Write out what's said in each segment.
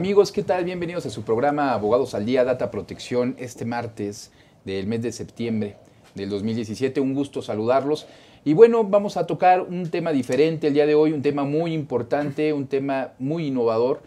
Amigos, ¿qué tal? Bienvenidos a su programa Abogados al Día, Data Protección, este martes del mes de septiembre del 2017. Un gusto saludarlos. Y bueno, vamos a tocar un tema diferente el día de hoy, un tema muy importante, un tema muy innovador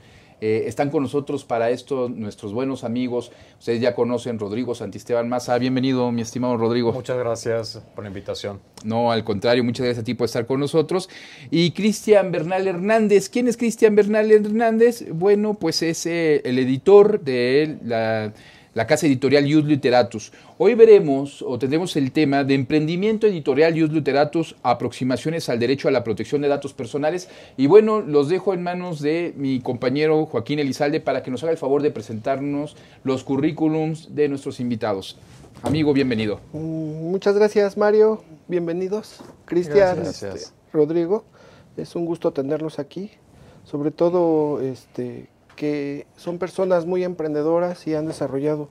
eh, están con nosotros para esto nuestros buenos amigos. Ustedes ya conocen Rodrigo Santisteban Maza. Bienvenido, mi estimado Rodrigo. Muchas gracias por la invitación. No, al contrario, muchas gracias a ti por estar con nosotros. Y Cristian Bernal Hernández. ¿Quién es Cristian Bernal Hernández? Bueno, pues es eh, el editor de la la casa editorial Youth Literatus. Hoy veremos o tendremos el tema de emprendimiento editorial Youth Literatus, aproximaciones al derecho a la protección de datos personales. Y bueno, los dejo en manos de mi compañero Joaquín Elizalde para que nos haga el favor de presentarnos los currículums de nuestros invitados. Amigo, bienvenido. Mm, muchas gracias, Mario. Bienvenidos. Cristian, Rodrigo, es un gusto tenerlos aquí. Sobre todo, este, que son personas muy emprendedoras y han desarrollado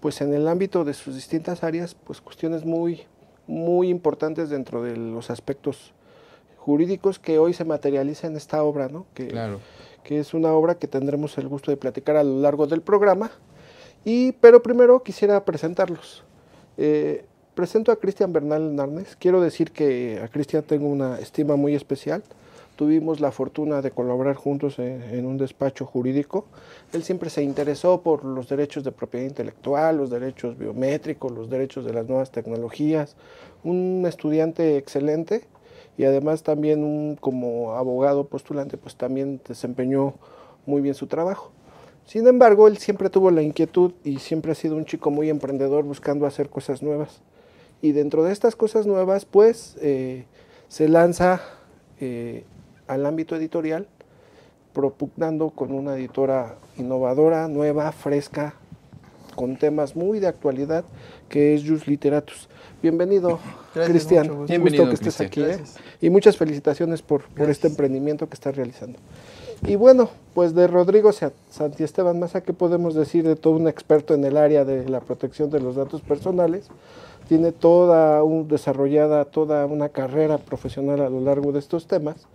pues en el ámbito de sus distintas áreas pues cuestiones muy muy importantes dentro de los aspectos jurídicos que hoy se materializan en esta obra, ¿no? Que, que es una obra que tendremos el gusto de platicar a lo largo del programa. Y, pero primero quisiera presentarlos. Eh, presento a Cristian Bernal Narnes. Quiero decir que a Cristian tengo una estima muy especial tuvimos la fortuna de colaborar juntos en, un despacho jurídico. Él siempre se interesó por los derechos de propiedad intelectual, los derechos biométricos, los derechos de las nuevas tecnologías. Un estudiante excelente y además también un, como abogado postulante, pues también desempeñó muy bien su trabajo. Sin embargo, él siempre tuvo la inquietud y siempre ha sido un chico muy emprendedor buscando hacer cosas nuevas. Y dentro de estas cosas nuevas, pues eh, se lanza eh, al ámbito editorial, propugnando con una editora innovadora, nueva, fresca, con temas muy de actualidad, que es Jus Literatus. Bienvenido, Cristian. Bienvenido, que estés aquí. ¿eh? Y muchas felicitaciones por, por este emprendimiento que estás realizando. Y bueno, pues de Rodrigo Esteban Maza, ¿qué podemos decir de todo un experto en el área de la protección de los datos personales? Tiene toda desarrollada toda una carrera profesional a lo largo de estos temas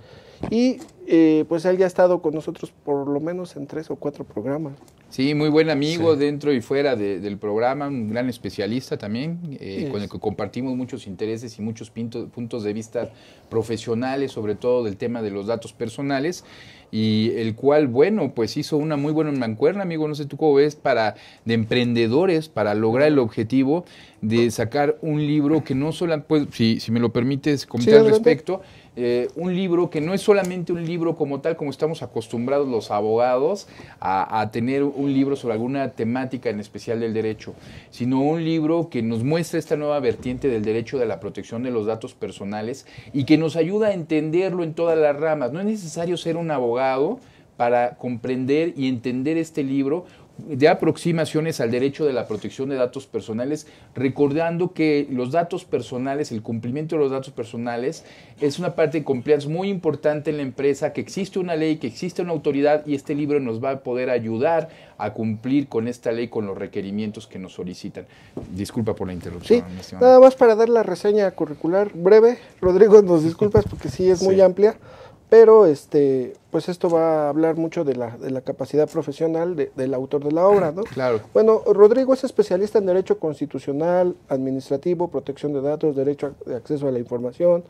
E Eh, pues él ya ha estado con nosotros por lo menos en tres o cuatro programas. Sí, muy buen amigo dentro y fuera del programa, un gran especialista también, eh, con el que compartimos muchos intereses y muchos puntos de vista profesionales, sobre todo del tema de los datos personales, y el cual, bueno, pues hizo una muy buena mancuerna, amigo, no sé tú cómo ves, para, de emprendedores, para lograr el objetivo de sacar un libro que no solo, pues, si, me lo permites comentar al respecto, eh, un libro que no es solamente un libro, libro como tal, como estamos acostumbrados los abogados a, a tener un libro sobre alguna temática en especial del derecho, sino un libro que nos muestra esta nueva vertiente del derecho de la protección de los datos personales y que nos ayuda a entenderlo en todas las ramas. No es necesario ser un abogado para comprender y entender este libro de aproximaciones al derecho de la protección de datos personales, recordando que los datos personales, el cumplimiento de los datos personales, es una parte de compliance muy importante en la empresa, que existe una ley, que existe una autoridad y este libro nos va a poder ayudar a cumplir con esta ley, con los requerimientos que nos solicitan. Disculpa por la interrupción. Sí, nada más para dar la reseña curricular breve. Rodrigo, nos disculpas porque sí es muy amplia. Pero este, pues esto va a hablar mucho de la, capacidad profesional del autor de la obra, ¿no? Claro. Bueno, Rodrigo es especialista en Derecho Constitucional, Administrativo, Protección de Datos, Derecho de Acceso a la Información.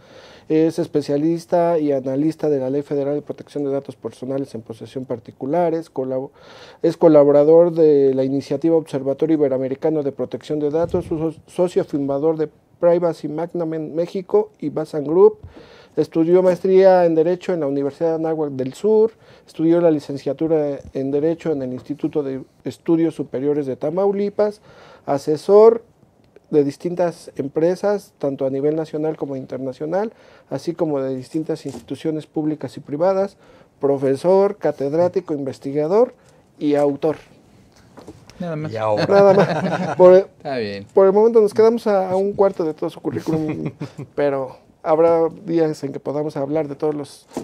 Es especialista y analista de la Ley Federal de Protección de Datos Personales en Posesión Particulares. es colaborador de la iniciativa Observatorio Iberoamericano de Protección de Datos, socio fundador de Privacy magnamen México y Basan Group Estudió maestría en Derecho en la Universidad de Anáhuac del Sur, estudió la licenciatura en Derecho en el Instituto de Estudios Superiores de Tamaulipas, asesor de distintas empresas, tanto a nivel nacional como internacional, así como de distintas instituciones públicas y privadas, profesor, catedrático, investigador y autor. Nada más. Y Nada más. Por, el momento nos quedamos a un cuarto de todo su currículum, pero habrá días en que podamos hablar de todos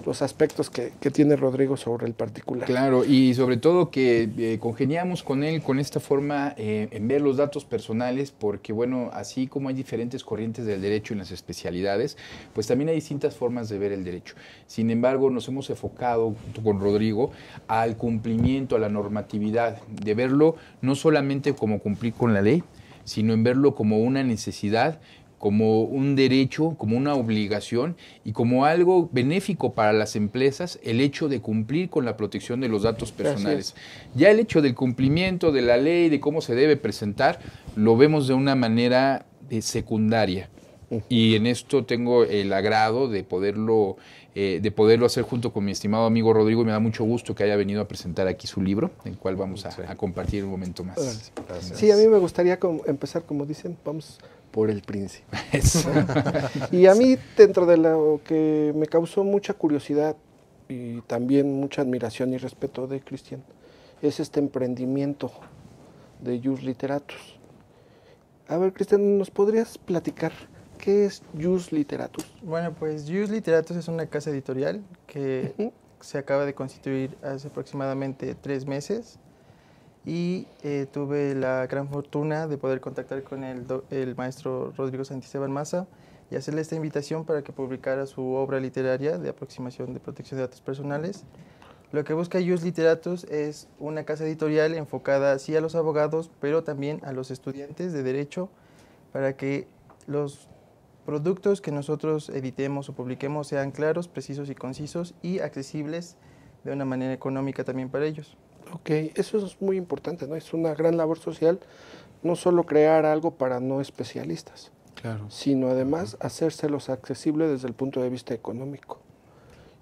los, aspectos que, tiene Rodrigo sobre el particular. Claro, y sobre todo que eh, congeniamos con él con esta forma eh, en ver los datos personales, porque bueno, así como hay diferentes corrientes del derecho en las especialidades, pues también hay distintas formas de ver el derecho. Sin embargo, nos hemos enfocado con Rodrigo al cumplimiento, a la normatividad, de verlo no solamente como cumplir con la ley, sino en verlo como una necesidad como un derecho, como una obligación y como algo benéfico para las empresas el hecho de cumplir con la protección de los datos personales. Ya el hecho del cumplimiento de la ley, de cómo se debe presentar, lo vemos de una manera secundaria. Y en esto tengo el agrado de poderlo, eh, de poderlo hacer junto con mi estimado amigo Rodrigo y me da mucho gusto que haya venido a presentar aquí su libro, el cual vamos a, compartir un momento más. Sí, a mí me gustaría empezar, como dicen, vamos por el príncipe. y a mí, dentro de lo que me causó mucha curiosidad y también mucha admiración y respeto de Cristian, es este emprendimiento de Jus Literatus. A ver, Cristian, ¿nos podrías platicar qué es Jus Literatus? Bueno, pues Jus Literatus es una casa editorial que se acaba de constituir hace aproximadamente tres meses y eh, tuve la gran fortuna de poder contactar con el, maestro Rodrigo Santisteban Maza y hacerle esta invitación para que publicara su obra literaria de aproximación de protección de datos personales. Lo que busca Ius Literatus es una casa editorial enfocada sí a los abogados, pero también a los estudiantes de derecho, para que los productos que nosotros editemos o publiquemos sean claros, precisos y concisos y accesibles de una manera económica también para ellos. Ok, eso es muy importante, ¿no? Es una gran labor social, no solo crear algo para no especialistas, claro. sino además hacerse hacérselos accesible desde el punto de vista económico.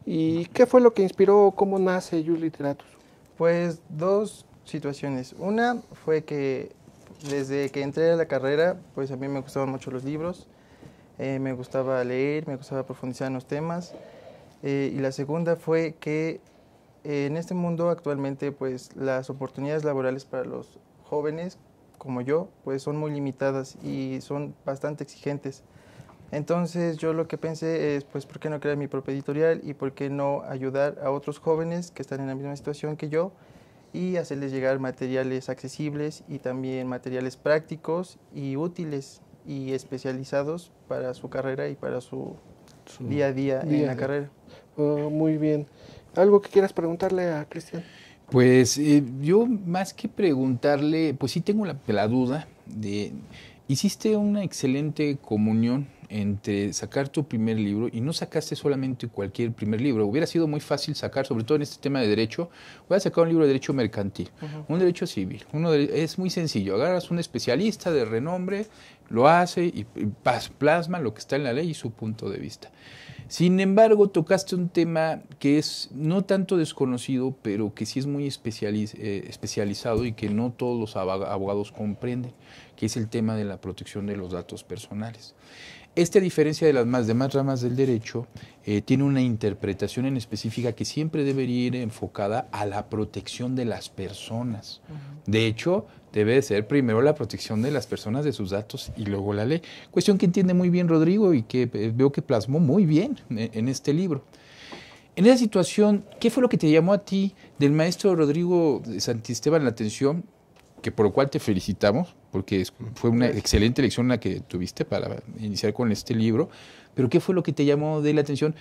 ¿Y qué fue lo que inspiró, cómo nace Yul Literatus? Pues dos situaciones. Una fue que desde que entré a la carrera, pues a mí me gustaban mucho los libros, eh, me gustaba leer, me gustaba profundizar en los temas. Eh, y la segunda fue que en este mundo actualmente pues las oportunidades laborales para los jóvenes como yo pues son muy limitadas y son bastante exigentes. Entonces yo lo que pensé es pues por qué no crear mi propia editorial y por qué no ayudar a otros jóvenes que están en la misma situación que yo y hacerles llegar materiales accesibles y también materiales prácticos y útiles y especializados para su carrera y para su, su día a día, en la carrera. Ah, muy bien. ¿Algo que quieras preguntarle a Cristian? Pues eh, yo más que preguntarle, pues sí tengo la, duda de, hiciste una excelente comunión entre sacar tu primer libro y no sacaste solamente cualquier primer libro. Hubiera sido muy fácil sacar, sobre todo en este tema de derecho, voy a sacar un libro de derecho mercantil, un derecho civil. Uno es muy sencillo, agarras un especialista de renombre, lo hace y plasma lo que está en la ley y su punto de vista. Sin embargo, tocaste un tema que es no tanto desconocido, pero que sí es muy eh, especializado y que no todos los abogados comprenden, que es el tema de la protección de los datos personales. Esta diferencia de las más demás ramas del derecho eh, tiene una interpretación en específica que siempre debería ir enfocada a la protección de las personas. De hecho, debe ser primero la protección de las personas, de sus datos y luego la ley. Cuestión que entiende muy bien Rodrigo y que eh, veo que plasmó muy bien eh, en este libro. En esa situación, ¿qué fue lo que te llamó a ti del maestro Rodrigo Santisteban la atención que por lo cual te felicitamos, porque fue una excelente elección la que tuviste para iniciar con este libro, pero ¿qué fue lo que te llamó de la atención?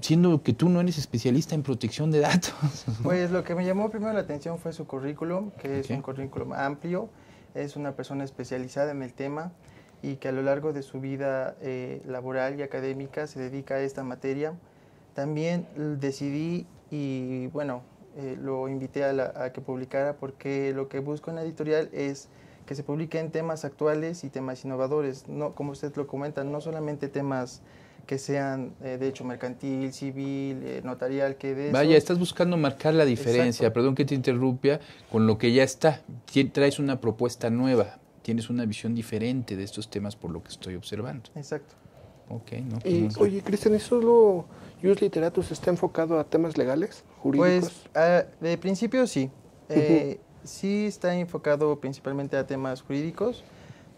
Siendo que tú no eres especialista en protección de datos. Pues lo que me llamó primero la atención fue su currículum, que es un currículum amplio, es una persona especializada en el tema y que a lo largo de su vida eh, laboral y académica se dedica a esta materia. También decidí y bueno, eh, lo invité a, que publicara porque lo que busco en la editorial es que se publiquen temas actuales y temas innovadores, no, como usted lo comenta, no solamente temas que sean eh, de hecho mercantil, civil, eh, notarial, que de... Vaya, estás buscando marcar la diferencia, perdón que te interrumpia, con lo que ya está. Traes una propuesta nueva, tienes una visión diferente de estos temas por lo que estoy observando. Exacto. Pues y, Oye, Cristian, ¿y solo Jus Literatus está enfocado a temas legales, jurídicos? Pues, ah, de principio sí. Eh, sí está enfocado principalmente a temas jurídicos,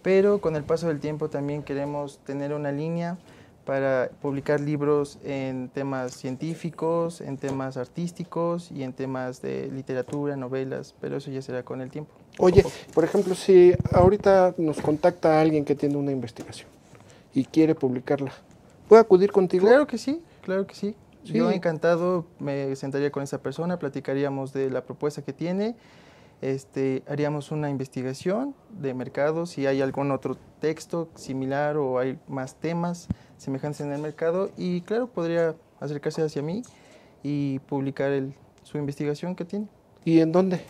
pero con el paso del tiempo también queremos tener una línea para publicar libros en temas científicos, en temas artísticos y en temas de literatura, novelas, pero eso ya será con el tiempo. Oye, por ejemplo, si ahorita nos contacta alguien que tiene una investigación, y quiere publicarla. Puede acudir contigo? Claro que sí, claro que sí. Yo encantado me sentaría con esa persona, platicaríamos de la propuesta que tiene, este, haríamos una investigación de mercado, si hay algún otro texto similar o hay más temas semejantes en el mercado y claro, podría acercarse hacia mí y publicar su investigación que tiene. ¿Y en dónde?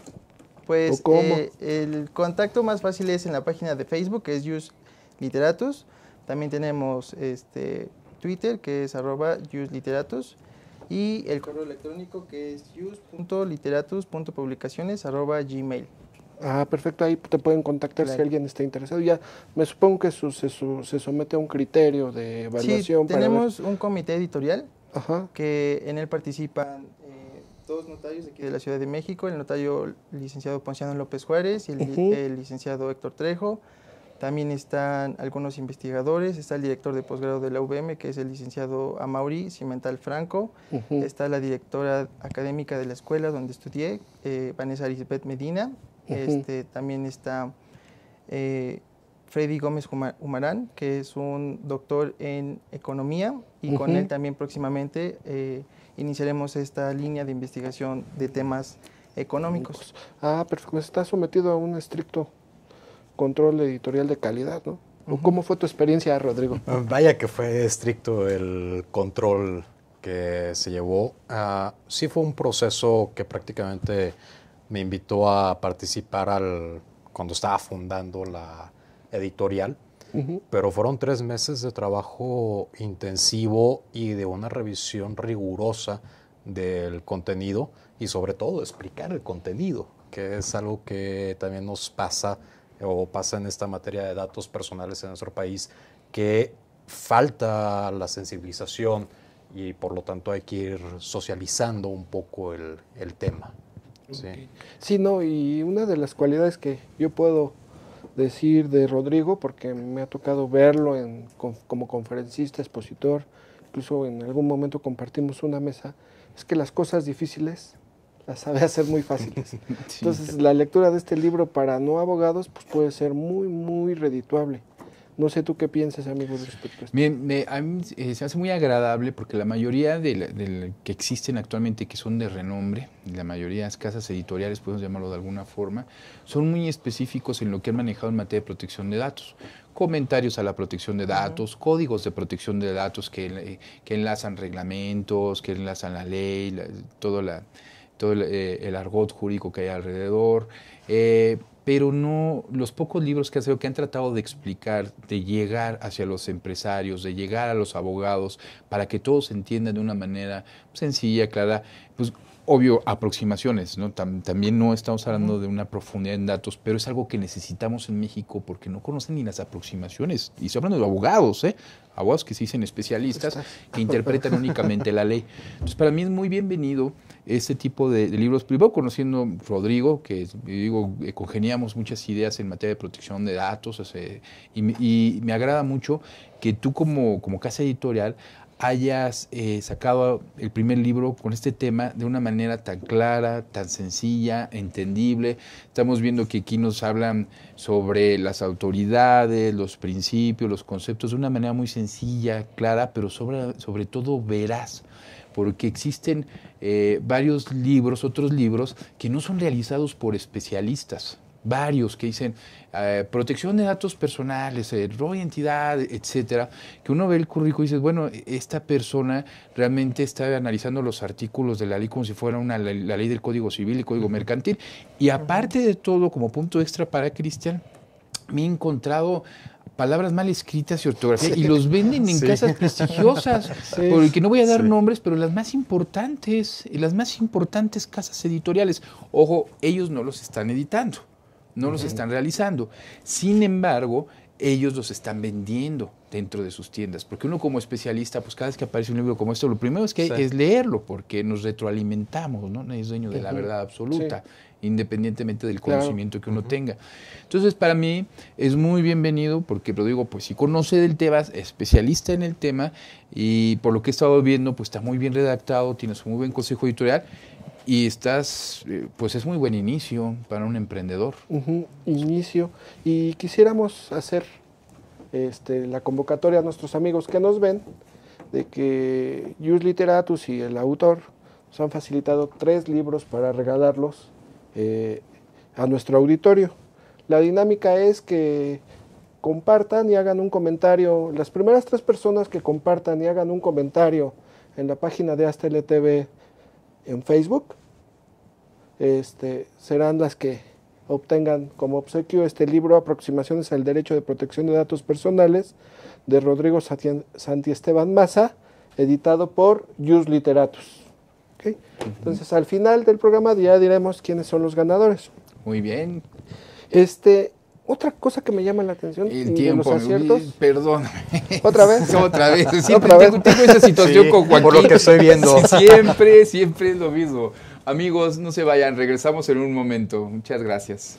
Pues eh, el contacto más fácil es en la página de Facebook, que es Use Literatus. También tenemos este, Twitter, que es arroba literatus y el correo electrónico, que es use.literatus.publicaciones arroba gmail. Ah, perfecto, ahí te pueden contactar si alguien está interesado. Ya me supongo que se, somete a un criterio de evaluación. Sí, tenemos un comité editorial que en él participan eh, dos notarios de aquí de la Ciudad de México, el notario licenciado Ponciano López Juárez y el licenciado Héctor Trejo. También están algunos investigadores, está el director de posgrado de la UVM, que es el licenciado Amauri Cimental Franco, está la directora académica de la escuela donde estudié, eh, Vanessa Elizabeth Medina, este, también está eh, Freddy Gómez Humarán, que es un doctor en economía, y con él también próximamente eh, iniciaremos esta línea de investigación de temas económicos. Ah, perfecto, está sometido a un estricto control editorial de calidad, ¿no? ¿Cómo fue tu experiencia, Rodrigo? Ah, vaya que fue estricto el control que se llevó. Ah, sí fue un proceso que prácticamente me invitó a participar al, cuando estaba fundando la editorial, pero fueron tres meses de trabajo intensivo y de una revisión rigurosa del contenido y sobre todo explicar el contenido, que es algo que también nos pasa o pasa en esta materia de datos personales en nuestro país, que falta la sensibilización y por lo tanto hay que ir socializando un poco el, tema. Sí. no, y una de las cualidades que yo puedo decir de Rodrigo, porque me ha tocado verlo en, como conferencista, expositor, incluso en algún momento compartimos una mesa, es que las cosas difíciles las sabe hacer muy fáciles. Entonces, la lectura de este libro para no abogados pues puede ser muy, muy redituable. No sé tú qué piensas, amigo, respecto a esto. Bien, a mí eh, se hace muy agradable porque la mayoría de, la, que existen actualmente, que son de renombre, la mayoría de las casas editoriales, podemos llamarlo de alguna forma, son muy específicos en lo que han manejado en materia de protección de datos comentarios a la protección de datos, códigos de protección de datos que, enlazan reglamentos, que enlazan la ley, toda la, todo eh, el, argot jurídico que hay alrededor, eh, pero no los pocos libros que han sido que han tratado de explicar, de llegar hacia los empresarios, de llegar a los abogados, para que todos entiendan de una manera sencilla, clara, pues obvio, aproximaciones, ¿no? también no estamos hablando de una profundidad en datos, pero es algo que necesitamos en México porque no conocen ni las aproximaciones. Y estoy hablando de abogados, ¿eh? Aguas, que se dicen especialistas, que interpretan únicamente la ley. Entonces, para mí es muy bienvenido este tipo de, libros. Primero, conociendo a Rodrigo, que digo, eh, congeniamos muchas ideas en materia de protección de datos, y, me agrada mucho que tú como, como casa editorial hayas eh, sacado el primer libro con este tema de una manera tan clara, tan sencilla, entendible. Estamos viendo que aquí nos hablan sobre las autoridades, los principios, los conceptos, de una manera muy sencilla, clara, pero sobre, sobre todo veraz porque existen eh, varios libros, otros libros, que no son realizados por especialistas, varios que dicen eh, protección de datos personales, eh, de identidad, etcétera, que uno ve el currículo y dice, bueno, e-, esta persona realmente está analizando los artículos de la ley como si fuera una, la, ley del Código Civil y Código Mercantil. Y aparte de todo, como punto extra para Cristian, me he encontrado palabras mal escritas y ortografía y los venden en casas prestigiosas, porque no voy a dar nombres, pero las más importantes, las más importantes casas editoriales. Ojo, ellos no los están editando no los están realizando. Sin embargo, ellos los están vendiendo dentro de sus tiendas, porque uno como especialista, pues cada vez que aparece un libro como esto, lo primero es que es leerlo, porque nos retroalimentamos, ¿no? Nadie es dueño de la verdad absoluta, independientemente del conocimiento que uno tenga. Entonces, para mí es muy bienvenido, porque lo digo, pues si conoce del tema, es especialista en el tema, y por lo que he estado viendo, pues está muy bien redactado, tienes un muy buen consejo editorial, y estás, eh, pues es muy buen inicio para un emprendedor. inicio. Y quisiéramos hacer este, la convocatoria a nuestros amigos que nos ven de que Jus Literatus y el autor nos han facilitado tres libros para regalarlos eh, a nuestro auditorio. La dinámica es que compartan y hagan un comentario, las primeras tres personas que compartan y hagan un comentario en la página de Hasta e TV, en Facebook. Este, serán las que obtengan como obsequio este libro Aproximaciones al Derecho de Protección de Datos Personales de Rodrigo Santiesteban Maza, editado por Jus Literatus. Entonces, al final del programa ya diremos quiénes son los ganadores. Muy bien. Este, otra cosa que me llama la atención. El tiempo, perdón. perdóname. ¿Otra vez? Otra vez. Siempre tengo, esa situación con Joaquín. Por lo que estoy viendo. Siempre, siempre es lo mismo. Amigos, no se vayan, regresamos en un momento. Muchas gracias.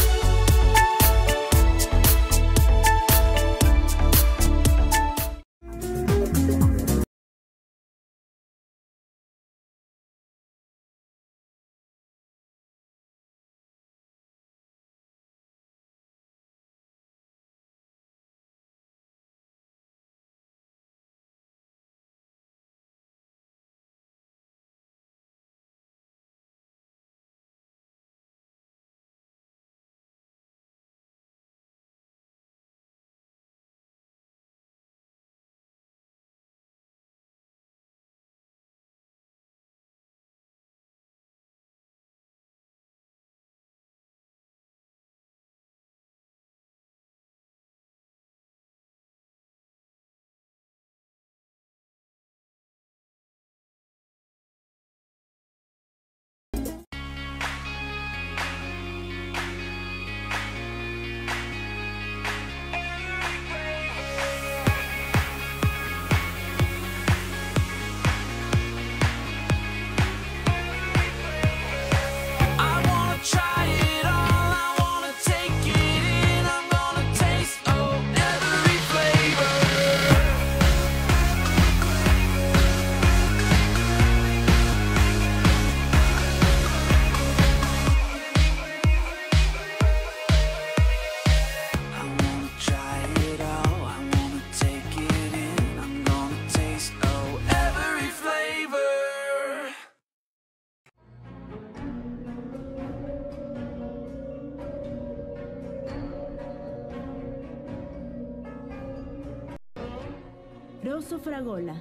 Sofragola,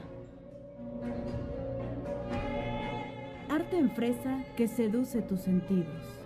Arte en fresa que seduce tus sentidos.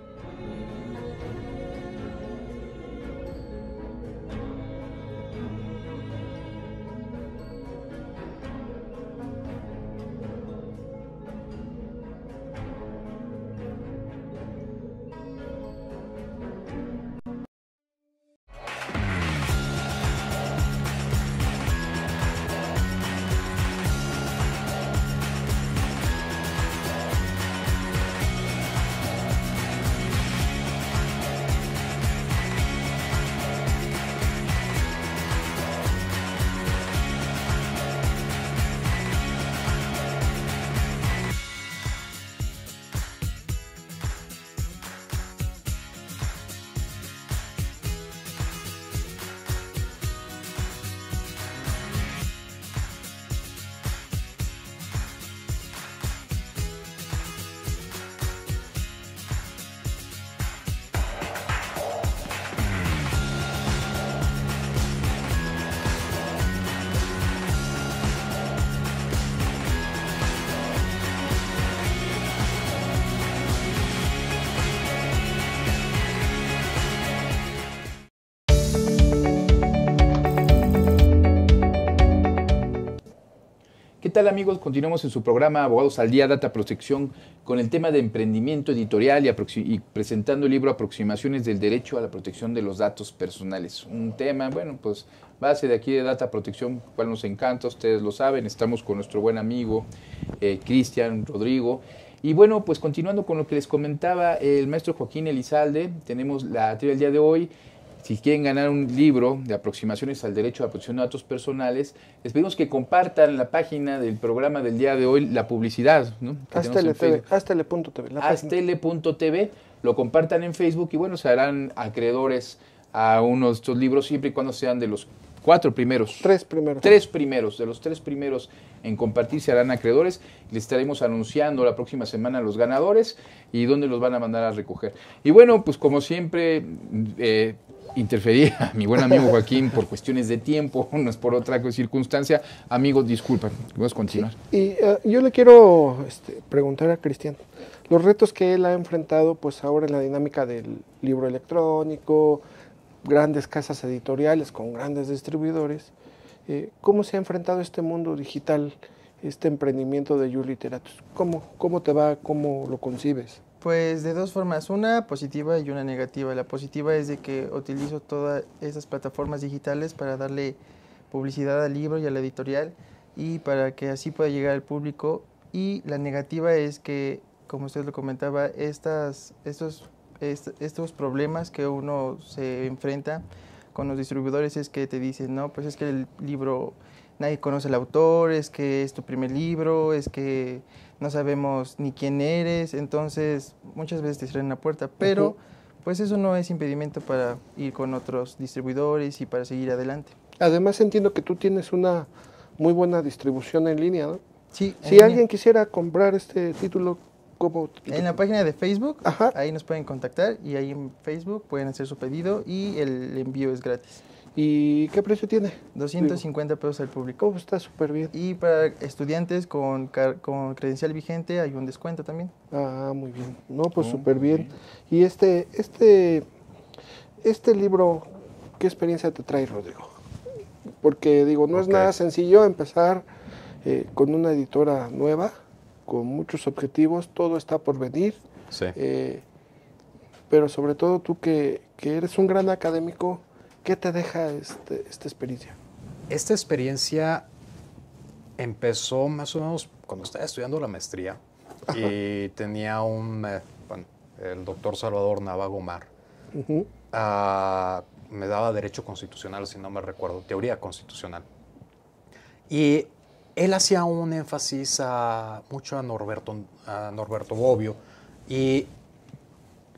tal amigos? Continuamos en su programa Abogados al Día, Data Protección, con el tema de emprendimiento editorial y, presentando el libro Aproximaciones del Derecho a la Protección de los Datos Personales. Un tema, bueno, pues base de aquí de Data Protección, cual nos encanta, ustedes lo saben, estamos con nuestro buen amigo eh, Cristian Rodrigo. Y bueno, pues continuando con lo que les comentaba el maestro Joaquín Elizalde, tenemos la teoría del día de hoy. Si quieren ganar un libro de aproximaciones al derecho de protección de datos personales, les pedimos que compartan la página del programa del día de hoy, la publicidad. ¿no? punto tv, Lo compartan en Facebook y bueno, se harán acreedores a uno de estos libros siempre y cuando sean de los Cuatro primeros. Tres primeros. Tres primeros. De los tres primeros en compartir se harán acreedores. Les estaremos anunciando la próxima semana los ganadores y dónde los van a mandar a recoger. Y bueno, pues como siempre, eh, a mi buen amigo Joaquín por cuestiones de tiempo, no es por otra circunstancia. Amigos, disculpen, vamos a continuar. y eh, yo le quiero este, preguntar a Cristian, los retos que él ha enfrentado, pues ahora en la dinámica del libro electrónico, grandes casas editoriales, con grandes distribuidores. Eh, ¿Cómo se ha enfrentado este mundo digital, este emprendimiento de Literatus? ¿Cómo, ¿Cómo te va? ¿Cómo lo concibes? Pues de dos formas, una positiva y una negativa. La positiva es de que utilizo todas esas plataformas digitales para darle publicidad al libro y a la editorial y para que así pueda llegar al público. Y la negativa es que, como usted lo comentaba, estas, estos estos problemas que uno se enfrenta con los distribuidores es que te dicen, no, pues es que el libro, nadie conoce el autor, es que es tu primer libro, es que no sabemos ni quién eres, entonces muchas veces te cierran la puerta, pero pues eso no es impedimento para ir con otros distribuidores y para seguir adelante. Además entiendo que tú tienes una muy buena distribución en línea, ¿no? Sí. Si alguien quisiera comprar este título, en la página de Facebook, ahí nos pueden contactar y ahí en Facebook pueden hacer su pedido y el envío es gratis. ¿Y qué precio tiene? 250 pesos al público. Oh, está súper bien. Y para estudiantes con, credencial vigente hay un descuento también. Ah, muy bien. No, pues oh, súper bien. Y este, este, este libro, ¿qué experiencia te trae, Rodrigo? Porque digo, no es nada sencillo empezar eh, con una editora nueva con muchos objetivos, todo está por venir. Sí. Eh, pero sobre todo tú que, que, eres un gran académico, ¿qué te deja este, esta experiencia? Esta experiencia empezó más o menos cuando estaba estudiando la maestría y tenía un, eh, bueno, el doctor Salvador Navagomar ah, me daba derecho constitucional, si no me recuerdo, teoría constitucional. Y él hacía un énfasis mucho a Norberto, a Norberto Bobbio y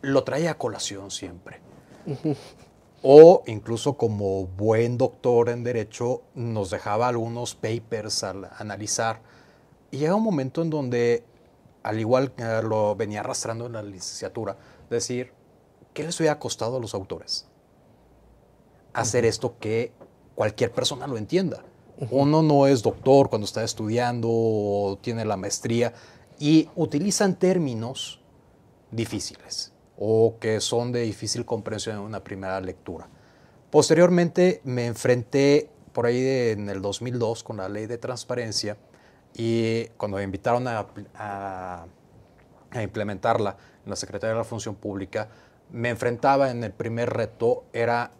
lo traía a colación siempre. O incluso como buen doctor en derecho nos dejaba algunos papers al analizar. Y llega un momento en donde, al igual que lo venía arrastrando en la licenciatura, decir, ¿qué les hubiera costado a los autores? Hacer esto que cualquier persona lo entienda. Uno no es doctor cuando está estudiando o tiene la maestría y utilizan términos difíciles o que son de difícil comprensión en una primera lectura. Posteriormente me enfrenté por ahí en el 2002 con la ley de transparencia y cuando me invitaron a, a implementarla en la Secretaría de la Función Pública, me enfrentaba en el primer reto era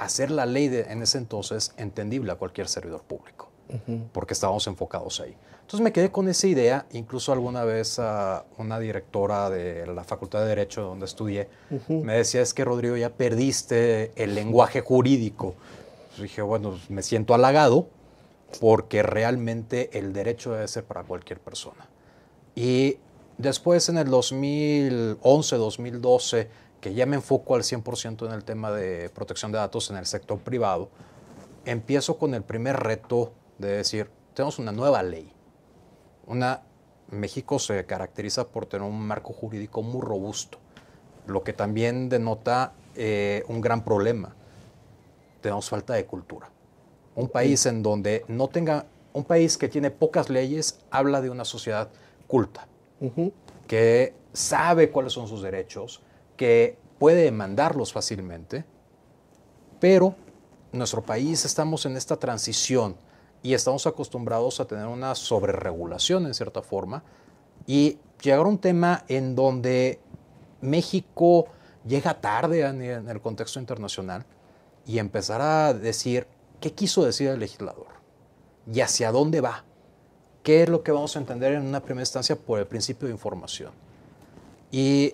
hacer la ley de, en ese entonces entendible a cualquier servidor público, porque estábamos enfocados ahí. Entonces me quedé con esa idea, incluso alguna vez ah, una directora de la Facultad de Derecho donde estudié me decía, es que Rodrigo ya perdiste el lenguaje jurídico. Pues dije, bueno, me siento halagado porque realmente el derecho debe ser para cualquier persona. Y después en el 2011, 2012, que ya me enfoco al 100% en el tema de protección de datos en el sector privado, empiezo con el primer reto de decir, tenemos una nueva ley. Una, México se caracteriza por tener un marco jurídico muy robusto, lo que también denota eh, un gran problema. Tenemos falta de cultura. Un país en donde no tenga, un país que tiene pocas leyes, habla de una sociedad culta, que sabe cuáles son sus derechos, que puede demandarlos fácilmente, pero nuestro país estamos en esta transición y estamos acostumbrados a tener una sobreregulación en cierta forma y llegar a un tema en donde México llega tarde en el contexto internacional y empezará a decir qué quiso decir el legislador y hacia dónde va, qué es lo que vamos a entender en una primera instancia por el principio de información. Y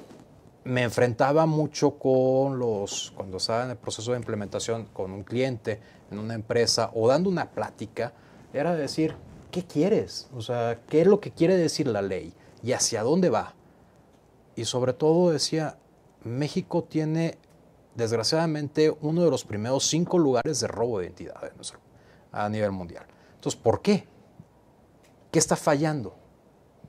me enfrentaba mucho con los, cuando estaba en el proceso de implementación con un cliente, en una empresa o dando una plática, era decir, ¿qué quieres? O sea, ¿qué es lo que quiere decir la ley? ¿Y hacia dónde va? Y sobre todo decía, México tiene, desgraciadamente, uno de los primeros cinco lugares de robo de identidad a nivel mundial. Entonces, ¿por qué? ¿Qué está fallando?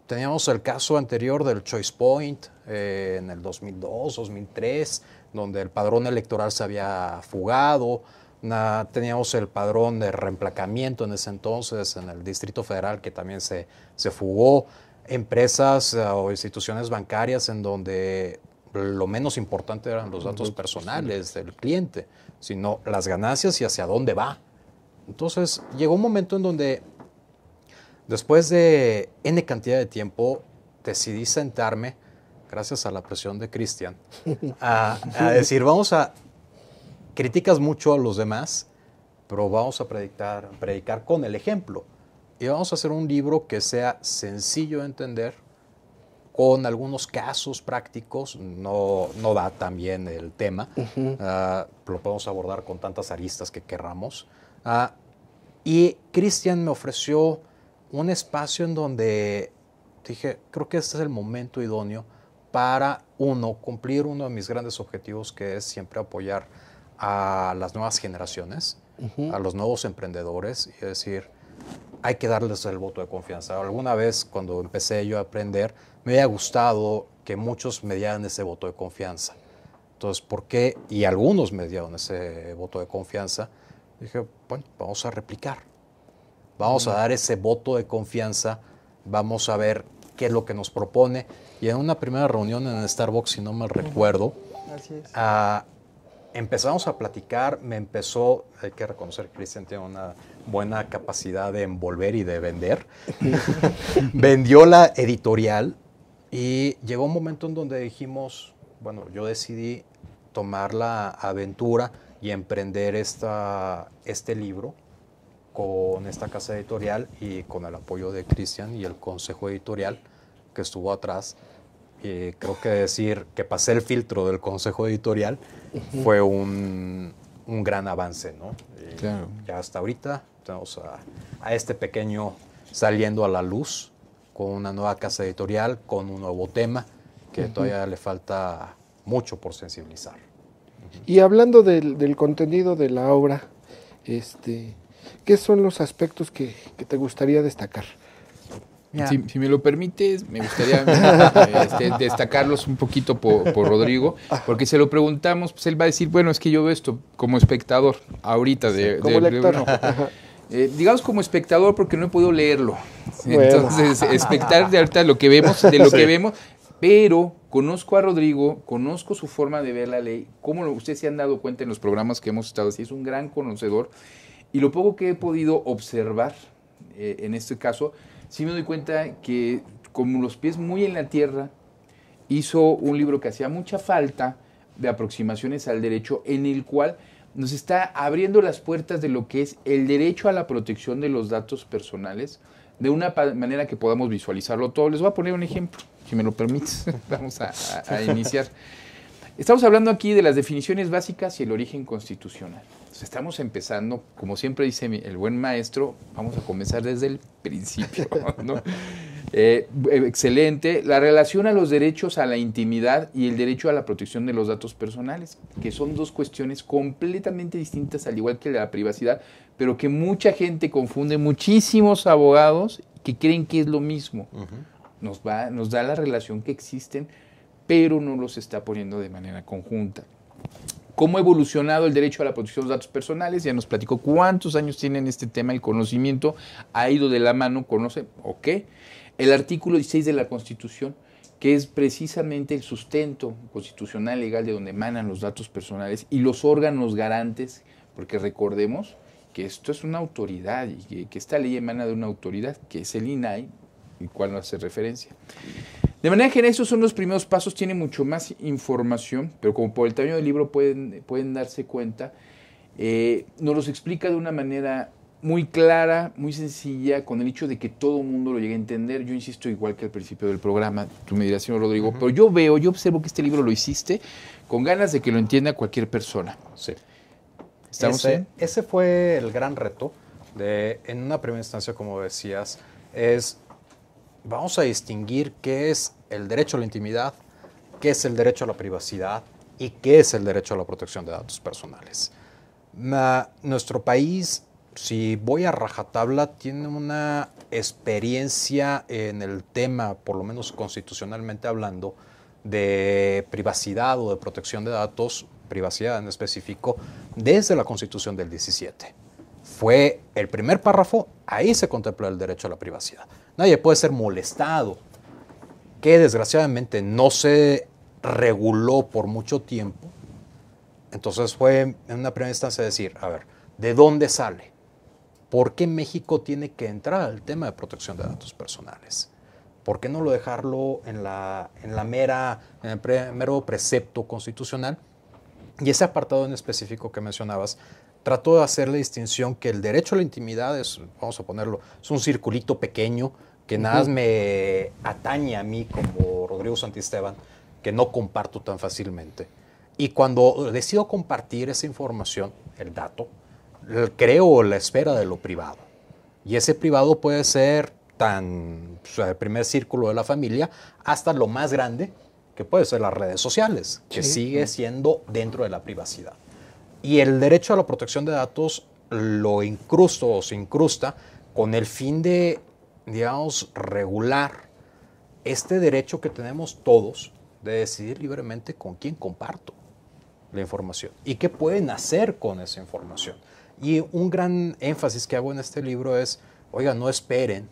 Teníamos el caso anterior del Choice Point eh, en el 2002, 2003, donde el padrón electoral se había fugado. teníamos el padrón de reemplacamiento en ese entonces en el Distrito Federal que también se, se fugó. Empresas eh, o instituciones bancarias en donde lo menos importante eran los datos personales del cliente, sino las ganancias y hacia dónde va. Entonces llegó un momento en donde Después de N cantidad de tiempo, decidí sentarme, gracias a la presión de Cristian, a, decir, vamos a, criticas mucho a los demás, pero vamos a predicar, predicar con el ejemplo. Y vamos a hacer un libro que sea sencillo de entender, con algunos casos prácticos, no, no da también el tema, ah, lo podemos abordar con tantas aristas que querramos. Ah, y Cristian me ofreció un espacio en donde dije, creo que este es el momento idóneo para, uno, cumplir uno de mis grandes objetivos, que es siempre apoyar a las nuevas generaciones, a los nuevos emprendedores, y decir, hay que darles el voto de confianza. Alguna vez cuando empecé yo a aprender, me había gustado que muchos me dieran ese voto de confianza. Entonces, ¿por qué? Y algunos me dieron ese voto de confianza. Dije, bueno, vamos a replicar. Vamos a dar ese voto de confianza, vamos a ver qué es lo que nos propone. Y en una primera reunión en Starbucks, si no me recuerdo, ah, empezamos a platicar, me empezó, hay que reconocer que Cristian tiene una buena capacidad de envolver y de vender. Vendió la editorial y llegó un momento en donde dijimos, bueno, yo decidí tomar la aventura y emprender esta, este libro con esta casa editorial y con el apoyo de Cristian y el consejo editorial que estuvo atrás. Eh, creo que decir que pasé el filtro del consejo editorial fue un, un, gran avance, ¿no? Eh, ya hasta ahorita estamos a, este pequeño saliendo a la luz con una nueva casa editorial, con un nuevo tema que todavía le falta mucho por sensibilizar. Y hablando del, del contenido de la obra, este, ¿qué son los aspectos que, te gustaría destacar? Si, me lo permites, me gustaría este, destacarlos un poquito por, Rodrigo, porque se lo preguntamos, pues él va a decir, bueno, es que yo veo esto como espectador ahorita de... Eh, digamos como espectador porque no he podido leerlo. Entonces, espectar de ahorita lo que vemos, de lo que vemos, pero conozco a Rodrigo, conozco su forma de ver la ley, como ustedes se han dado cuenta en los programas que hemos estado, es un gran conocedor y lo poco que he podido observar eh, en este caso, sí me doy cuenta que con los pies muy en la tierra, hizo un libro que hacía mucha falta de aproximaciones al derecho, en el cual nos está abriendo las puertas de lo que es el derecho a la protección de los datos personales de una manera que podamos visualizarlo todo. Les voy a poner un ejemplo, si me lo permites. Vamos a iniciar. Estamos hablando aquí de las definiciones básicas y el origen constitucional. estamos empezando, como siempre dice el buen maestro, vamos a comenzar desde el principio. Eh, eh, excelente. La relación a los derechos a la intimidad y el derecho a la protección de los datos personales, que son dos cuestiones completamente distintas, al igual que la privacidad, pero que mucha gente confunde, muchísimos abogados que creen que es lo mismo. nos, va, nos da la relación que existen pero no los está poniendo de manera conjunta. ¿Cómo ha evolucionado el derecho a la protección de los datos personales? Ya nos platicó cuántos años tiene en este tema el conocimiento, ha ido de la mano, conoce, ok. El artículo 16 de la Constitución, que es precisamente el sustento constitucional legal de donde emanan los datos personales y los órganos garantes, porque recordemos que esto es una autoridad y que, esta ley emana de una autoridad, que es el INAI, el cual no hace referencia. De manera general, esos son los primeros pasos, tiene mucho más información, pero como por el tamaño del libro pueden, pueden darse cuenta, eh, nos los explica de una manera muy clara, muy sencilla, con el hecho de que todo el mundo lo llegue a entender. Yo insisto, igual que al principio del programa, tú me dirás, señor Rodrigo, pero yo veo, yo observo que este libro lo hiciste con ganas de que lo entienda cualquier persona. Sí. ese, ese fue el gran reto de, en una primera instancia, como decías, es vamos a distinguir qué es el derecho a la intimidad, qué es el derecho a la privacidad y qué es el derecho a la protección de datos personales. nuestro país, si voy a rajatabla, tiene una experiencia en el tema, por lo menos constitucionalmente hablando, de privacidad o de protección de datos, privacidad en específico, desde la Constitución del 17. Fue el primer párrafo, ahí se contempla el derecho a la privacidad. Nadie puede ser molestado que desgraciadamente no se reguló por mucho tiempo, entonces fue en una primera instancia decir, a ver, ¿de dónde sale? ¿Por qué México tiene que entrar al tema de protección de datos personales? ¿Por qué no lo dejarlo en la, en la mera, el mero precepto constitucional? Y ese apartado en específico que mencionabas trató de hacer la distinción que el derecho a la intimidad es, vamos a ponerlo, es un circulito pequeño que nada me atañe a mí como Rodrigo Santisteban, que no comparto tan fácilmente. Y cuando decido compartir esa información, el dato, creo la esfera de lo privado. Y ese privado puede ser tan o el primer círculo de la familia hasta lo más grande, que puede ser las redes sociales, que sigue siendo dentro de la privacidad. Y el derecho a la protección de datos lo incrusto o se incrusta con el fin de digamos, regular este derecho que tenemos todos de decidir libremente con quién comparto la información y qué pueden hacer con esa información. Y un gran énfasis que hago en este libro es, oiga, no esperen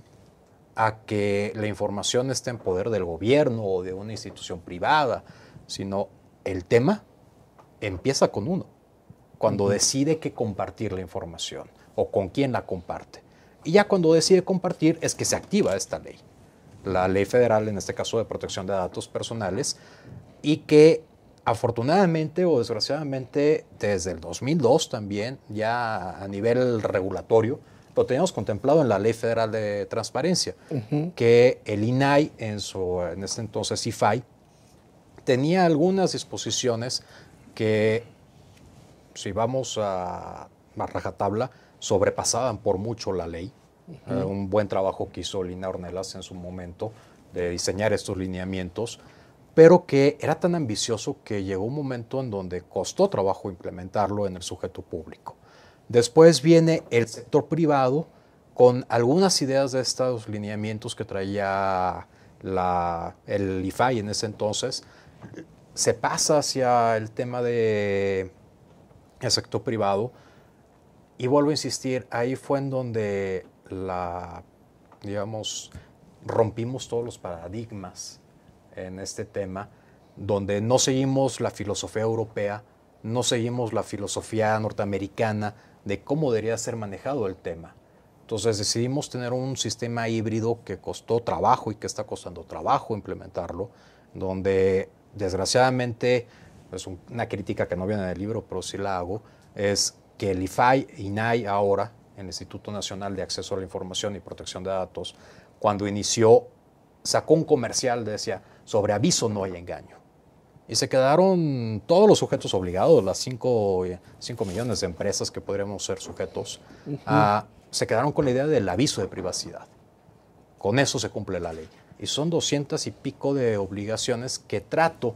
a que la información esté en poder del gobierno o de una institución privada, sino el tema empieza con uno, cuando decide qué compartir la información o con quién la comparte. Y ya cuando decide compartir es que se activa esta ley, la ley federal en este caso de protección de datos personales, y que afortunadamente o desgraciadamente desde el 2002 también, ya a nivel regulatorio, lo teníamos contemplado en la Ley Federal de Transparencia, que el INAI, en, su, en este entonces IFAI, tenía algunas disposiciones que, si vamos a, a tabla, sobrepasaban por mucho la ley. Eh, un buen trabajo que hizo Lina Ornelas en su momento de diseñar estos lineamientos, pero que era tan ambicioso que llegó un momento en donde costó trabajo implementarlo en el sujeto público. Después viene el sector privado con algunas ideas de estos lineamientos que traía la, el IFAI en ese entonces. Se pasa hacia el tema del sector privado y vuelvo a insistir, ahí fue en donde la, digamos, rompimos todos los paradigmas en este tema, donde no seguimos la filosofía europea, no seguimos la filosofía norteamericana de cómo debería ser manejado el tema. Entonces decidimos tener un sistema híbrido que costó trabajo y que está costando trabajo implementarlo, donde desgraciadamente, es una crítica que no viene del libro, pero sí la hago, es que el IFAI, INAI ahora, el Instituto Nacional de Acceso a la Información y Protección de Datos, cuando inició, sacó un comercial, decía, sobre aviso no hay engaño. Y se quedaron todos los sujetos obligados, las 5 eh, millones de empresas que podríamos ser sujetos, se quedaron con la idea del aviso de privacidad. Con eso se cumple la ley. Y son 200 y pico de obligaciones que trato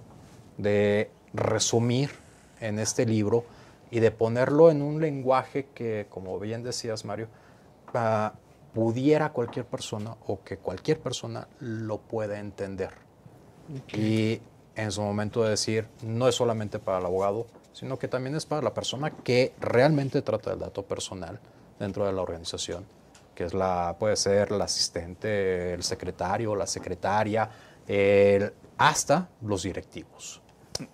de resumir en este libro y de ponerlo en un lenguaje que, como bien decías, Mario, ah, pudiera cualquier persona o que cualquier persona lo pueda entender. Y en su momento de decir, no es solamente para el abogado, sino que también es para la persona que realmente trata el dato personal dentro de la organización, que es la, puede ser el asistente, el secretario, la secretaria, hasta los directivos.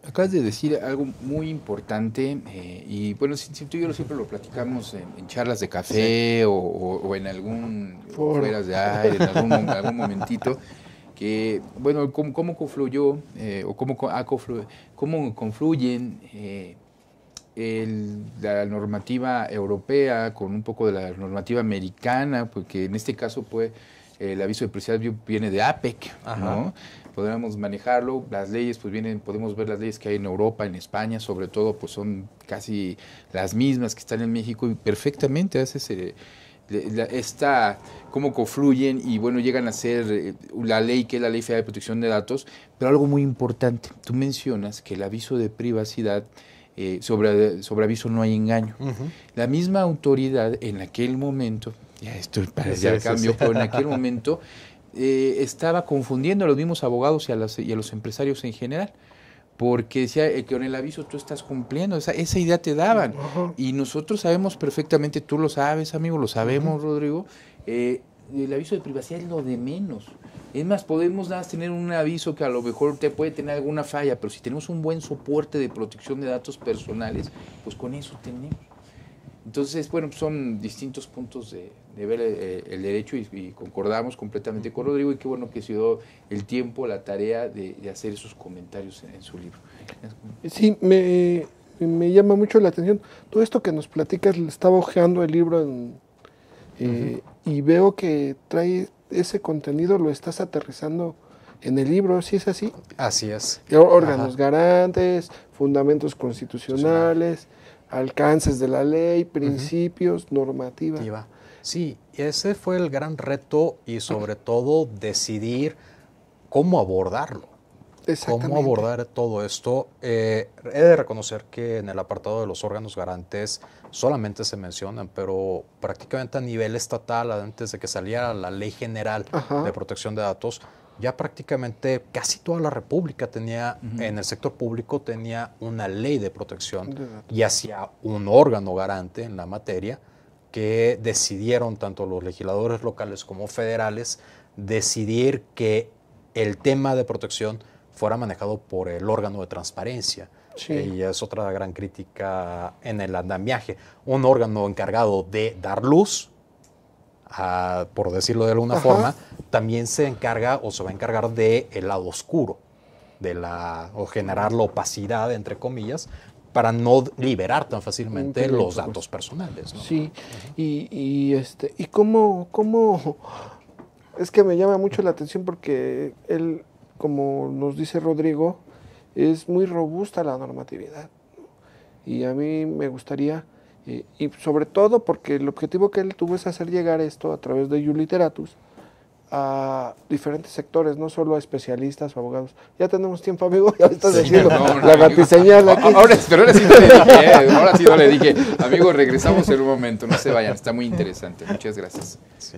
Acabas de decir algo muy importante eh, y bueno, si, tú y yo siempre lo platicamos en, charlas de café o, en algún Fuera de aire, en algún, momentito, que bueno, cómo, confluyó eh, o cómo, cómo confluyen eh, la normativa europea con un poco de la normativa americana, porque en este caso pues el aviso de preciado viene de APEC, ¿no? podríamos manejarlo. Las leyes, pues vienen, podemos ver las leyes que hay en Europa, en España, sobre todo, pues son casi las mismas que están en México y perfectamente hace ese esta, cómo confluyen y bueno, llegan a ser eh, la ley que es la Ley Federal de Protección de Datos, pero algo muy importante, tú mencionas que el aviso de privacidad, eh, sobre, sobre aviso no hay engaño. La misma autoridad en aquel momento, ya esto para, ya pero en aquel momento Eh, estaba confundiendo a los mismos abogados y a, los empresarios en general porque decía eh, que con el aviso tú estás cumpliendo, esa, idea te daban. Y nosotros sabemos perfectamente, tú lo sabes, amigo, lo sabemos, Rodrigo, eh, el aviso de privacidad es lo de menos. Es más, podemos tener un aviso que a lo mejor te puede tener alguna falla, pero si tenemos un buen soporte de protección de datos personales, pues con eso tenemos. Entonces, bueno, pues, son distintos puntos de, ver eh, el, derecho y, concordamos completamente con Rodrigo y qué bueno que se dio el tiempo, la tarea de, hacer esos comentarios en, su libro. Sí, me, llama mucho la atención. Todo esto que nos platicas, estaba hojeando el libro eh, y veo que trae ese contenido, lo estás aterrizando en el libro, ¿sí es así? Así es. Órganos garantes, fundamentos constitucionales alcances de la ley, principios, normativa. Sí, ese fue el gran reto y sobre todo decidir cómo abordarlo. Cómo abordar todo esto. Eh, he de reconocer que en el apartado de los órganos garantes solamente se mencionan, pero prácticamente a nivel estatal, antes de que saliera la ley general de protección de datos, ya prácticamente casi toda la República tenía, en el sector público, tenía una ley de protección y hacía un órgano garante en la materia que decidieron tanto los legisladores locales como federales decidir que el tema de protección fuera manejado por el órgano de transparencia. Eh, y es otra gran crítica en el andamiaje. Un órgano encargado de dar luz, por decirlo de alguna forma, también se encarga o se va a encargar del el lado oscuro, de la, o generar la opacidad, entre comillas, para no liberar tan fácilmente los pues. datos personales. Sí, y, y, este, y cómo, cómo, es que me llama mucho la atención porque él, como nos dice Rodrigo, es muy robusta la normatividad. Y a mí me gustaría y sobre todo porque el objetivo que él tuvo es hacer llegar esto a través de Literatus a diferentes sectores, no solo a especialistas o abogados. Ya tenemos tiempo, amigo, ya estás diciendo la batiseña. Ahora, sí no le dije, eh, ahora sí no le dije. Amigo, regresamos en un momento, no se vayan, está muy interesante. Muchas gracias. Sí.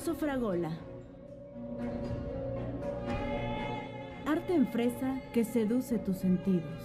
Sofragola. Arte en fresa que seduce tus sentidos.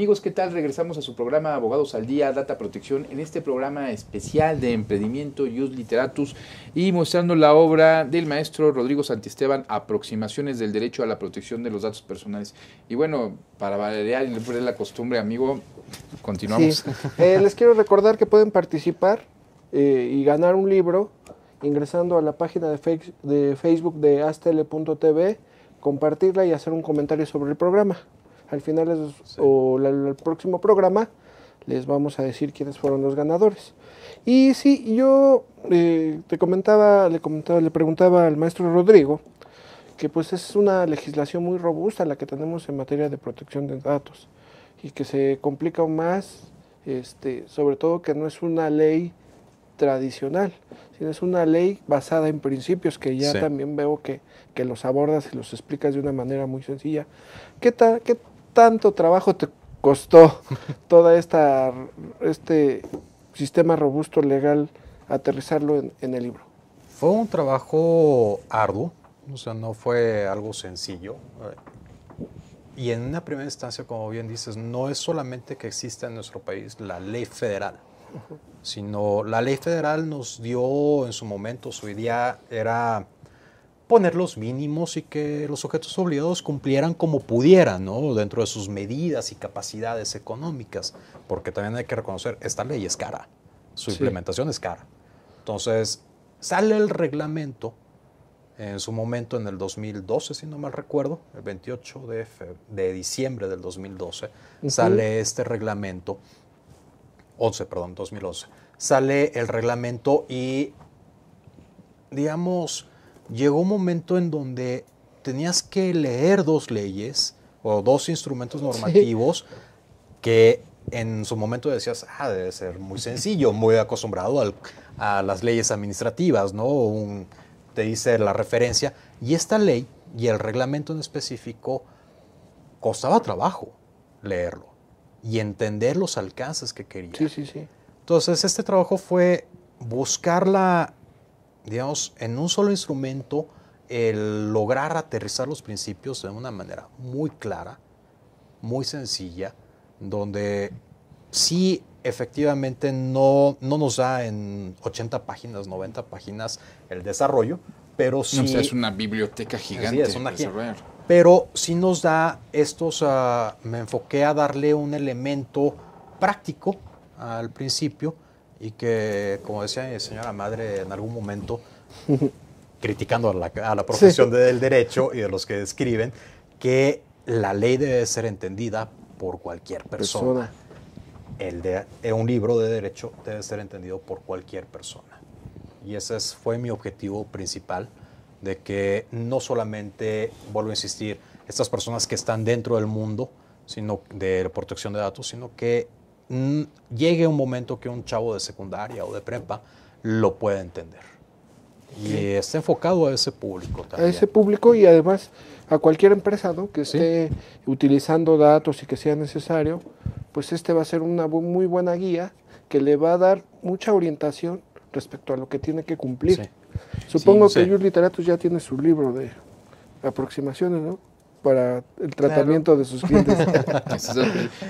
Amigos, ¿qué tal? Regresamos a su programa Abogados al Día, Data Protección, en este programa especial de emprendimiento Yus Literatus y mostrando la obra del maestro Rodrigo Santisteban, Aproximaciones del Derecho a la Protección de los Datos Personales. Y bueno, para variar y perder la costumbre, amigo, continuamos. Eh, les quiero recordar que pueden participar eh, y ganar un libro ingresando a la página de, de Facebook de astele.tv, compartirla y hacer un comentario sobre el programa. Al final o la, el próximo programa les vamos a decir quiénes fueron los ganadores. Y sí, yo eh, te comentaba, le comentaba, le preguntaba al maestro Rodrigo que pues es una legislación muy robusta la que tenemos en materia de protección de datos y que se complica aún más, este, sobre todo que no es una ley tradicional, sino es una ley basada en principios que ya también veo que, los abordas y los explicas de una manera muy sencilla. ¿Qué, tal? qué, tanto trabajo te costó toda esta este sistema robusto legal aterrizarlo en, el libro? Fue un trabajo arduo, o sea, no fue algo sencillo. Y en una primera instancia, como bien dices, no es solamente que exista en nuestro país la ley federal, sino la ley federal nos dio en su momento, su idea era poner los mínimos y que los objetos obligados cumplieran como pudieran, ¿no? Dentro de sus medidas y capacidades económicas, porque también hay que reconocer, esta ley es cara, su implementación es cara. Entonces, sale el reglamento en su momento en el 2012, si no mal recuerdo, el 28 de, de diciembre del 2012, sale este reglamento, 11, perdón, 2011, sale el reglamento y, digamos, llegó un momento en donde tenías que leer dos leyes o dos instrumentos normativos que en su momento decías, ah, debe ser muy sencillo, muy acostumbrado a las leyes administrativas, ¿no? Un, te dice la referencia. Y esta ley y el reglamento en específico costaba trabajo leerlo y entender los alcances que quería. Sí, sí, sí. Entonces, este trabajo fue buscar la digamos, en un solo instrumento, el lograr aterrizar los principios de una manera muy clara, muy sencilla, donde sí efectivamente no, nos da en 80 páginas, 90 páginas el desarrollo, pero sí... es una biblioteca gigante. Pero sí nos da estos, ah, me enfoqué a darle un elemento práctico al principio, y que, como decía mi señora madre en algún momento, criticando a la, a la profesión del derecho y de los que escriben, que la ley debe ser entendida por cualquier persona. El de, eh, un libro de derecho debe ser entendido por cualquier persona. Y ese fue mi objetivo principal, de que no solamente, vuelvo a insistir, estas personas que están dentro del mundo sino de protección de datos, sino que llegue un momento que un chavo de secundaria o de prepa lo pueda entender. Y está enfocado a ese público A ese público y además a cualquier empresa que esté utilizando datos y que sea necesario, pues este va a ser una muy buena guía que le va a dar mucha orientación respecto a lo que tiene que cumplir. Supongo que Yuri Literatus ya tiene su libro de aproximaciones, ¿no? para el tratamiento de sus clientes.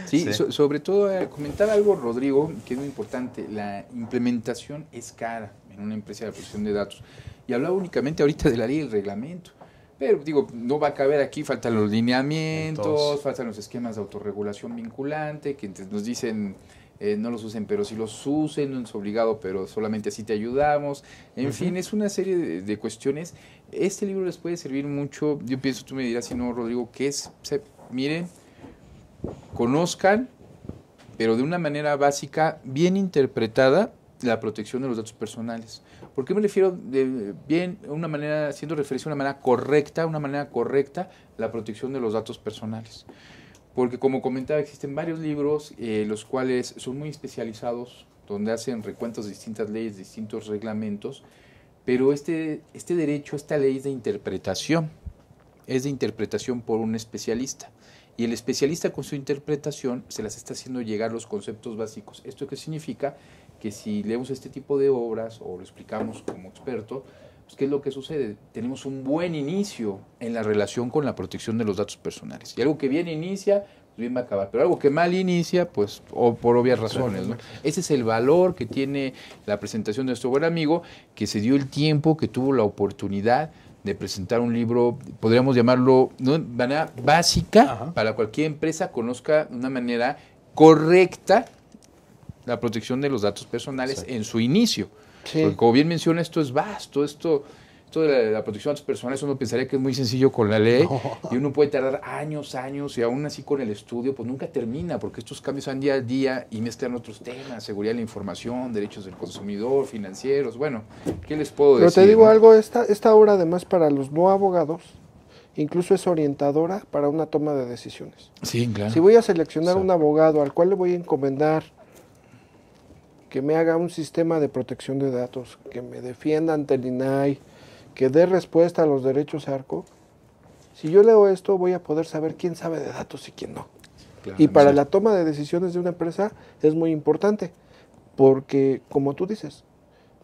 sí, sobre todo eh, comentar algo, Rodrigo, que es muy importante, la implementación es cara en una empresa de protección de datos. Y hablaba únicamente ahorita de la ley y el reglamento. Pero digo, no va a caber aquí, faltan los lineamientos, faltan los esquemas de autorregulación vinculante, que nos dicen eh, no los usen, pero si los usen, no es obligado, pero solamente así te ayudamos. En fin, es una serie de, de, cuestiones este libro les puede servir mucho. Yo pienso, tú me dirás, si no, Rodrigo, que es, miren, conozcan, pero de una manera básica, bien interpretada, la protección de los datos personales. ¿Por qué me refiero de bien, una manera, haciendo referencia a una manera correcta, una manera correcta, la protección de los datos personales? Porque como comentaba, existen varios libros, eh, los cuales son muy especializados, donde hacen recuentos de distintas leyes, distintos reglamentos, pero este, este derecho, esta ley de interpretación, es de interpretación por un especialista. Y el especialista con su interpretación se las está haciendo llegar los conceptos básicos. ¿Esto qué significa? Que si leemos este tipo de obras o lo explicamos como experto, pues, ¿qué es lo que sucede? Tenemos un buen inicio en la relación con la protección de los datos personales. Y algo que bien inicia bien a acabar. Pero algo que mal inicia, pues o por obvias razones. ¿no? Ese es el valor que tiene la presentación de nuestro buen amigo, que se dio el tiempo, que tuvo la oportunidad de presentar un libro, podríamos llamarlo de manera básica, para cualquier empresa conozca de una manera correcta la protección de los datos personales en su inicio. Porque como bien menciona, esto es vasto, esto esto de la, protección de datos personales uno pensaría que es muy sencillo con la ley y uno puede tardar años, años y aún así con el estudio pues nunca termina porque estos cambios van día a día y me mezclan otros temas, seguridad de la información, derechos del consumidor, financieros, bueno, ¿qué les puedo decir? Pero te digo algo, esta, esta obra además para los no abogados incluso es orientadora para una toma de decisiones. Sí, claro. Si voy a seleccionar un abogado al cual le voy a encomendar que me haga un sistema de protección de datos, que me defienda ante el INAI, que dé respuesta a los derechos ARCO, si yo leo esto voy a poder saber quién sabe de datos y quién no. y para la toma de decisiones de una empresa es muy importante, porque como tú dices,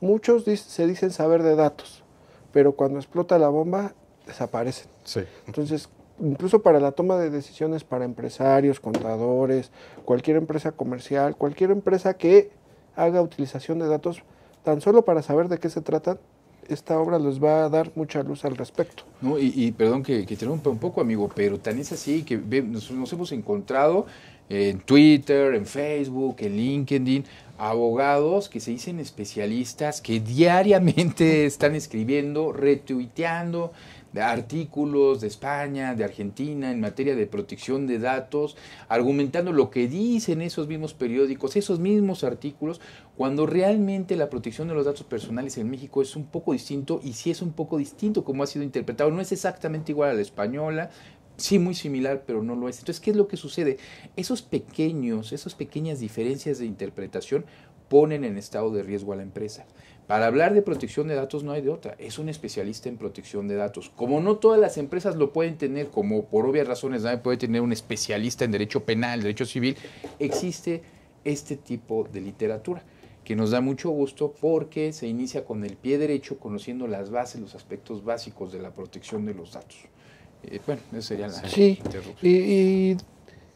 muchos se dicen saber de datos, pero cuando explota la bomba desaparecen. Entonces, incluso para la toma de decisiones para empresarios, contadores, cualquier empresa comercial, cualquier empresa que haga utilización de datos, tan solo para saber de qué se tratan, esta obra les va a dar mucha luz al respecto. No, y, perdón que, te interrumpa un poco, amigo, pero tan es así que nos, hemos encontrado en Twitter, en Facebook, en LinkedIn, abogados que se dicen especialistas, que diariamente están escribiendo, retuiteando artículos de España, de Argentina en materia de protección de datos, argumentando lo que dicen esos mismos periódicos, esos mismos artículos, cuando realmente la protección de los datos personales en México es un poco distinto y sí es un poco distinto como ha sido interpretado, no es exactamente igual a la española, sí muy similar, pero no lo es. Entonces, ¿qué es lo que sucede? Esos pequeños, esas pequeñas diferencias de interpretación ponen en estado de riesgo a la empresa. Para hablar de protección de datos no hay de otra, es un especialista en protección de datos. Como no todas las empresas lo pueden tener, como por obvias razones nadie puede tener un especialista en derecho penal, derecho civil, existe este tipo de literatura que nos da mucho gusto porque se inicia con el pie derecho, conociendo las bases, los aspectos básicos de la protección de los datos. Eh, bueno, esa sería la sí. Y,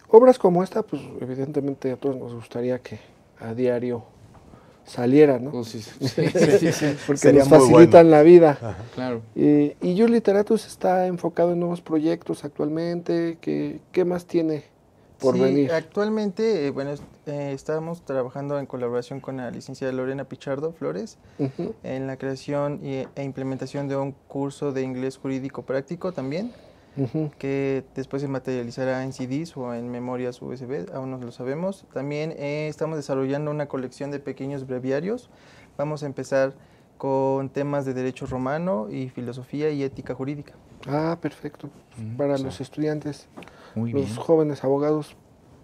obras como esta, pues evidentemente a todos nos gustaría que a diario salieran, ¿no? Oh, sí, sí, sí, Porque nos facilitan la vida. Claro. y yo Literatus está enfocado en nuevos proyectos actualmente. qué más tiene sí, Actualmente, eh, bueno, eh, estamos trabajando en colaboración con la licenciada Lorena Pichardo Flores en la creación e implementación de un curso de inglés jurídico práctico también, que después se materializará en CDs o en memorias USB, aún no lo sabemos. También eh, estamos desarrollando una colección de pequeños breviarios. Vamos a empezar con temas de derecho romano y filosofía y ética jurídica. Ah, perfecto. Mm, Para los estudiantes los jóvenes abogados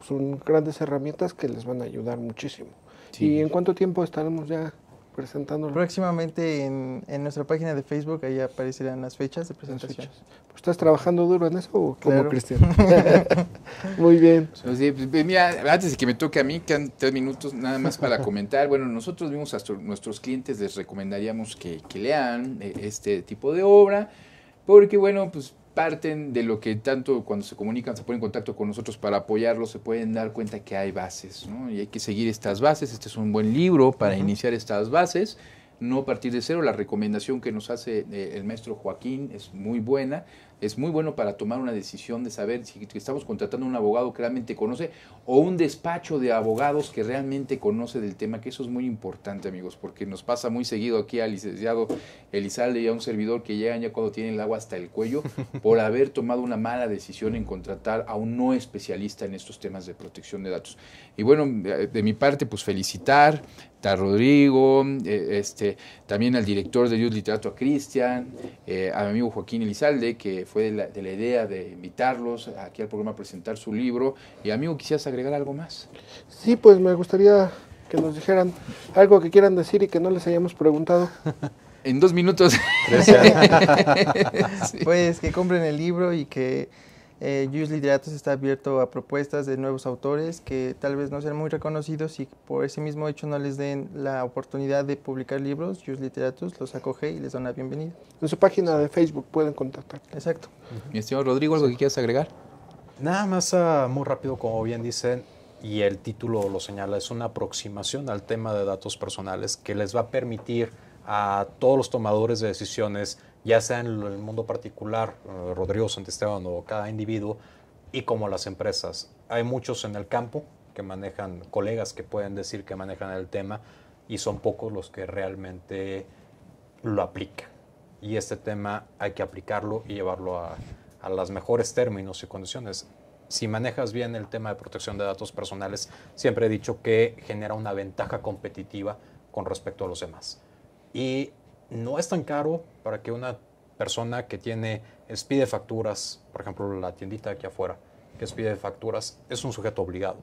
son grandes herramientas que les van a ayudar muchísimo. ¿Y en cuánto tiempo estaremos ya presentándolo? Próximamente en, nuestra página de Facebook, ahí aparecerán las fechas de presentación. ¿Pues ¿Estás trabajando duro en eso o como Cristian? Muy bien. Pues, antes de que me toque a mí, quedan tres minutos nada más para comentar. Bueno, nosotros vimos a nuestros clientes, les recomendaríamos que, que lean eh, este tipo de obra, porque bueno, pues parten de lo que tanto cuando se comunican, se ponen en contacto con nosotros para apoyarlos, se pueden dar cuenta que hay bases, Y hay que seguir estas bases. Este es un buen libro para iniciar estas bases, no partir de cero. La recomendación que nos hace eh, el maestro Joaquín es muy buena es muy bueno para tomar una decisión de saber si estamos contratando a un abogado que realmente conoce o un despacho de abogados que realmente conoce del tema, que eso es muy importante, amigos, porque nos pasa muy seguido aquí al licenciado Elizalde y a un servidor que llegan ya cuando tienen el agua hasta el cuello por haber tomado una mala decisión en contratar a un no especialista en estos temas de protección de datos. Y bueno, de mi parte, pues felicitar, Rodrigo, eh, este, también al director de Dios Literato, Cristian, eh, a mi amigo Joaquín Elizalde, que fue de la, idea de invitarlos aquí al programa a presentar su libro. Y amigo, ¿quisieras agregar algo más? Sí, pues me gustaría que nos dijeran algo que quieran decir y que no les hayamos preguntado. en dos minutos. Pues que compren el libro y que eh, Literatus está abierto a propuestas de nuevos autores que tal vez no sean muy reconocidos y por ese mismo hecho no les den la oportunidad de publicar libros. Jus Literatus los acoge y les da una bienvenida. En su página de Facebook pueden contactar. Exacto. Mi estimado Rodrigo, ¿algo que quieras agregar? Nada más ah, muy rápido, como bien dicen, y el título lo señala, es una aproximación al tema de datos personales que les va a permitir a todos los tomadores de decisiones ya sea en el mundo particular, eh, Rodrigo Santisteban o cada individuo, y como las empresas. Hay muchos en el campo que manejan, colegas que pueden decir que manejan el tema, y son pocos los que realmente lo aplican. Y este tema hay que aplicarlo y llevarlo a, a los mejores términos y condiciones. Si manejas bien el tema de protección de datos personales, siempre he dicho que genera una ventaja competitiva con respecto a los demás. Y no es tan caro para que una persona que tiene expide facturas, por ejemplo, la tiendita aquí afuera, que expide facturas, es un sujeto obligado.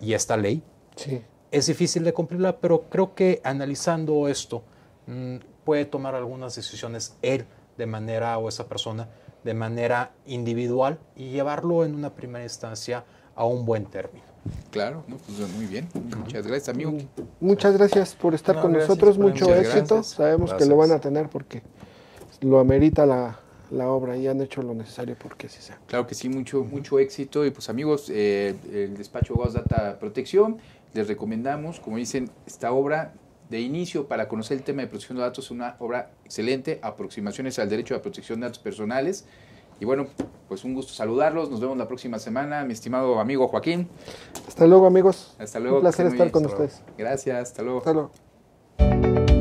Y esta ley es difícil de cumplirla, pero creo que analizando esto mm, puede tomar algunas decisiones él de manera o esa persona de manera individual y llevarlo en una primera instancia a un buen término. Claro, pues, muy bien. Muchas gracias, amigo. Muchas gracias por estar con nosotros. Mucho éxito. Sabemos que lo van a tener porque lo amerita la, obra y han hecho lo necesario porque así sea. Claro que sí, mucho, mucho éxito. Y pues, amigos, eh, el despacho Gauss Data Protección, les recomendamos, como dicen, esta obra de inicio para conocer el tema de protección de datos es una obra excelente, aproximaciones al derecho a protección de datos personales. Y bueno, pues un gusto saludarlos. Nos vemos la próxima semana, mi estimado amigo Joaquín. Hasta luego, amigos. Hasta luego. Un placer estar con ustedes. Gracias, hasta luego. Hasta luego.